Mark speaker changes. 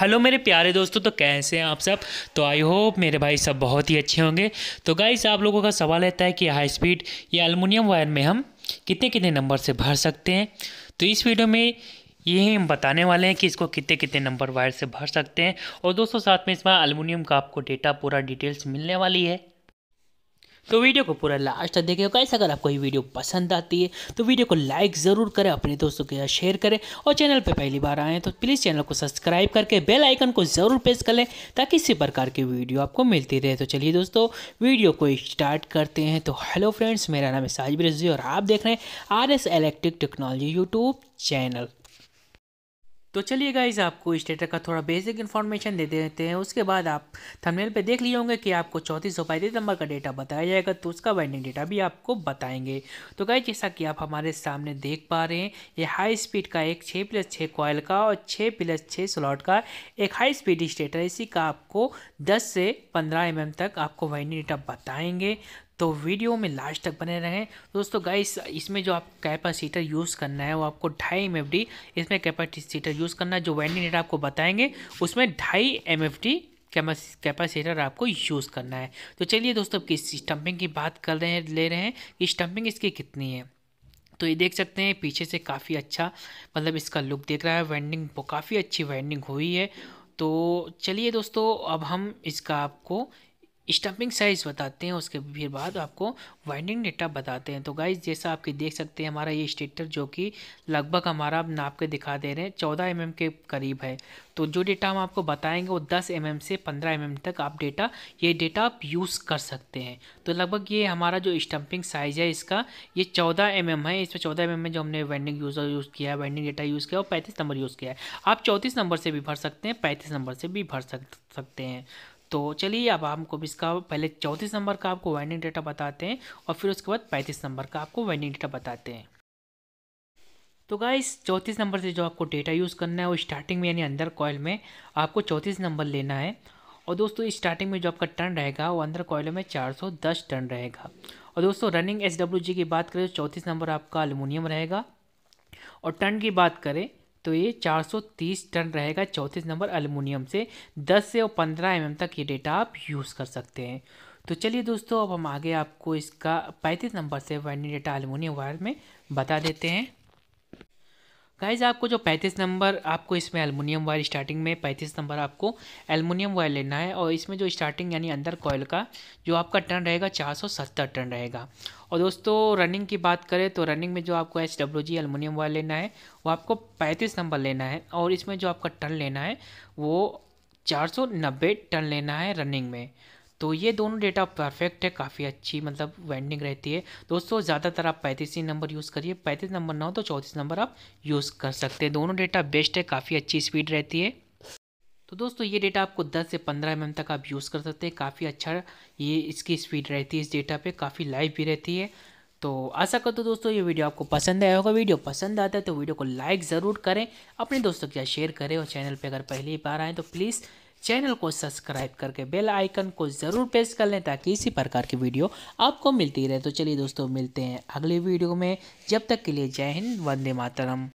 Speaker 1: hello मेरे प्यारे दोस्तों तो कैसे हैं आप सब तो आई होप मेरे भाई सब बहुत ही अच्छे होंगे तो गाइस आप लोगों का सवाल रहता है कि हाई स्पीड या अल्मोनियम वायर में हम कितने कितने नंबर से भर सकते हैं तो इस वीडियो में ये हम बताने वाले हैं कि इसको कितने कितने नंबर वायर से भर सकते हैं और दोस्तों साथ में इसमें अलमुनियम
Speaker 2: का आपको डेटा पूरा डिटेल्स मिलने वाली है तो वीडियो को पूरा लास्ट तक देखिए कैसे अगर आपको ये वीडियो पसंद आती है तो वीडियो को लाइक ज़रूर करें अपने दोस्तों के साथ शेयर करें और चैनल पर पहली बार आएँ तो प्लीज़ चैनल को सब्सक्राइब करके बेल आइकन को ज़रूर प्रेस कर लें ताकि इसी प्रकार की वीडियो आपको मिलती रहे तो चलिए दोस्तों वीडियो को स्टार्ट करते हैं तो हेलो फ्रेंड्स मेरा नाम है साजिब रिजी और आप देख रहे हैं R S electric technology YouTube channel तो चलिए गाइज आपको स्टेटर का थोड़ा बेसिक इन्फॉर्मेशन दे देते हैं उसके बाद आप थंबनेल पे देख लिए होंगे कि आपको चौंतीस सौ पैंतीस नंबर का डेटा बताया जाएगा तो उसका बाइंडिंग डेटा भी आपको बताएंगे तो गाइज जैसा कि आप हमारे सामने देख पा रहे हैं ये हाई स्पीड का एक छः प्लस छः कॉयल का और छः प्लस छः स्लॉट का एक हाई स्पीड स्टेटर इसी का आपको दस से पंद्रह एम mm तक आपको वाइंडिंग डेटा बताएंगे तो वीडियो में लास्ट तक बने रहें दोस्तों गाइस इसमें जो आप कैपेसिटर यूज़ करना है वो आपको ढाई एम इसमें कैपेसिटर यूज़ करना जो वेंटिलेटर आपको बताएंगे उसमें ढाई एम कैपेसिटर आपको यूज़ करना है तो चलिए दोस्तों अब किस स्टम्पिंग की बात कर रहे हैं ले रहे हैं कि स्टम्पिंग इसकी कितनी है तो ये देख सकते हैं पीछे से काफ़ी अच्छा मतलब इसका लुक देख रहा है वेंडिंग काफ़ी अच्छी वेंडिंग हुई है तो चलिए दोस्तों अब हम इसका आपको स्टम्पिंग साइज़ बताते हैं उसके फिर बाद आपको वाइंडिंग डेटा बताते हैं तो गाइज जैसा आपके देख सकते हैं हमारा ये स्टेटर जो कि लगभग हमारा नाप के दिखा दे रहे हैं चौदह एम के करीब है तो जो डेटा हम आपको बताएंगे वो दस एम mm से पंद्रह एम mm तक आप डेटा ये डेटा आप यूज़ कर सकते हैं तो लगभग ये हमारा जो स्टम्पिंग साइज़ है इसका ये चौदह एम mm है इसमें चौदह एम mm जो हमने वाइंडिंग यूज़र यूज़ किया है वाइंडिंग डेटा यूज़ किया और पैंतीस नंबर यूज़ किया है आप चौंतीस नंबर से भी भर सकते हैं पैंतीस नंबर से भी भर सकते हैं तो चलिए अब हमको इसका पहले चौंतीस नंबर का आपको वाइंडिंग डेटा बताते हैं और फिर उसके बाद पैंतीस नंबर का आपको वाइंडिंग डेटा बताते हैं तो गाइस चौंतीस नंबर से जो आपको डेटा यूज़ करना है वो स्टार्टिंग में यानी अंदर कॉयल में आपको चौंतीस नंबर लेना है और दोस्तों स्टार्टिंग में जो आपका टर्न रहेगा वो अंदर कॉयल में 410 टर्न रहेगा और दोस्तों रनिंग एस की बात करें तो चौंतीस नंबर आपका अलमूनियम रहेगा और टर्न की बात करें तो ये 430 टन रहेगा चौंतीस नंबर अलमुनियम से 10 से और 15 एम तक ये डेटा आप यूज़ कर सकते हैं तो चलिए दोस्तों अब हम आगे आपको इसका 35 नंबर से वाइंडिंग डेटा अल्मोनियम वायर में बता देते हैं गाइज आपको जो पैंतीस नंबर आपको इसमें एलमिनियम वायर स्टार्टिंग में पैंतीस नंबर आपको एलमिनियम वायर लेना है और इसमें जो स्टार्टिंग यानी अंदर कॉयल का जो आपका टर्न रहेगा चार सौ सत्तर टर्न रहेगा और दोस्तों रनिंग की बात करें तो रनिंग में जो आपको H W G aluminium wire लेना है वो आपको पैंतीस नंबर लेना है और इसमें जो आपका टर्न लेना है वो चार सौ नब्बे टर्न लेना है रनिंग में तो ये दोनों डेटा परफेक्ट है काफ़ी अच्छी मतलब वेंडिंग रहती है दोस्तों ज़्यादातर आप पैंतीस ही नंबर यूज़ करिए पैंतीस नंबर ना हो तो चौंतीस नंबर आप यूज़ कर सकते हैं दोनों डेटा बेस्ट है काफ़ी अच्छी स्पीड रहती है तो दोस्तों ये डेटा आपको 10 से 15 एम तक आप यूज़ कर सकते हैं काफ़ी अच्छा ये इसकी स्पीड रहती है इस डेटा पे काफ़ी लाइव भी रहती है तो आशा करते हो दोस्तों ये वीडियो आपको पसंद आया होगा वीडियो पसंद आता है तो वीडियो को लाइक ज़रूर करें अपने दोस्तों के साथ शेयर करें और चैनल पर अगर पहली बार आएँ तो प्लीज़ चैनल को सब्सक्राइब करके बेल आइकन को ज़रूर प्रेस कर लें ताकि इसी प्रकार की वीडियो आपको मिलती रहे तो चलिए दोस्तों मिलते हैं अगले वीडियो में जब तक के लिए जय हिंद वंदे मातरम